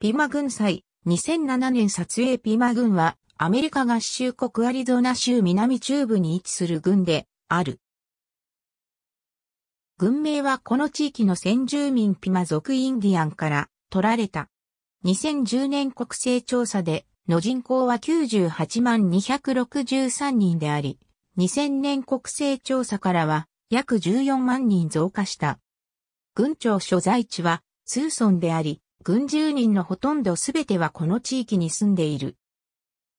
ピマ軍祭、2007年撮影ピマ軍は、アメリカ合衆国アリゾナ州南中部に位置する軍で、ある。軍名はこの地域の先住民ピマ族インディアンから取られた。2010年国勢調査での人口は98万263人であり、2000年国勢調査からは約14万人増加した。軍庁所在地はスーソンであり、軍住人のほとんどすべてはこの地域に住んでいる。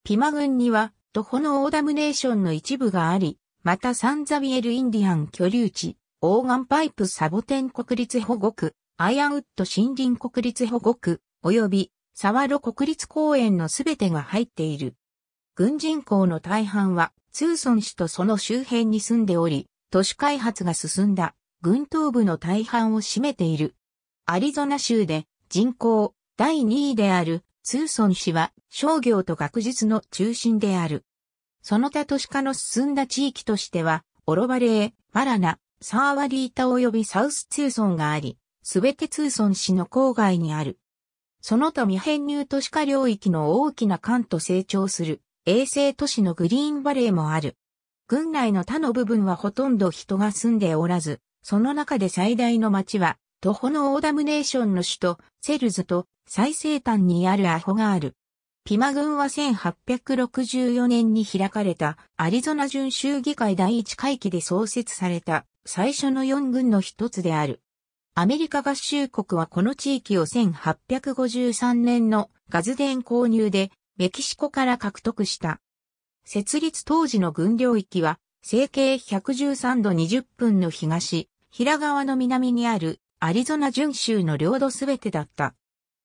ピマ郡には、徒歩のオーダムネーションの一部があり、またサンザビエルインディアン居留地、オーガンパイプサボテン国立保護区、アイアンウッド森林国立保護区、及び、サワロ国立公園のすべてが入っている。軍人口の大半は、ツーソン市とその周辺に住んでおり、都市開発が進んだ、軍東部の大半を占めている。アリゾナ州で、人口第2位であるツーソン市は商業と学術の中心である。その他都市化の進んだ地域としては、オロバレー、マラナ、サーワリータ及びサウスツーソンがあり、すべてツーソン市の郊外にある。その他未編入都市化領域の大きな間と成長する衛星都市のグリーンバレーもある。郡内の他の部分はほとんど人が住んでおらず、その中で最大の町はトホノオーダムネーションの首都、セルズと最西端にあるアホガール。ピマ軍は1864年に開かれたアリゾナ準州議会第一会期で創設された最初の4軍の一つである。アメリカ合衆国はこの地域を1853年のガズデン購入でメキシコから獲得した。設立当時の軍領域は、西経113度20分の東、平川の南にあるアリゾナ準州の領土すべてだった。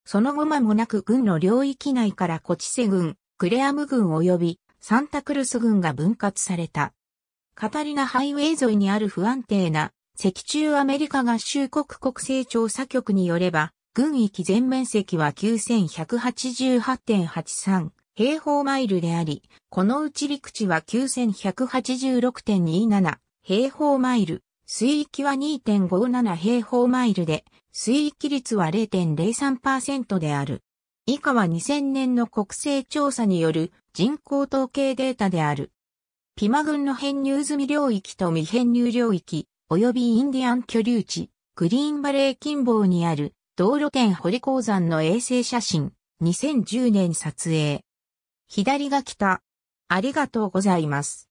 その後間もなく軍の領域内からコチセ軍、クレアム軍及びサンタクルス軍が分割された。カタリナハイウェイ沿いにある不安定な石中アメリカ合衆国国勢調査局によれば、軍域全面積は9188.83平方マイルであり、このうち陸地は9186.27平方マイル、水域は2.57平方マイルで、水域率は0.03%である。以下は2000年の国勢調査による人口統計データである。ピマ群の編入済み領域と未編入領域、及びインディアン居留地、グリーンバレー近傍にある道路店堀鉱山の衛星写真、2010年撮影。左が北。ありがとうございます。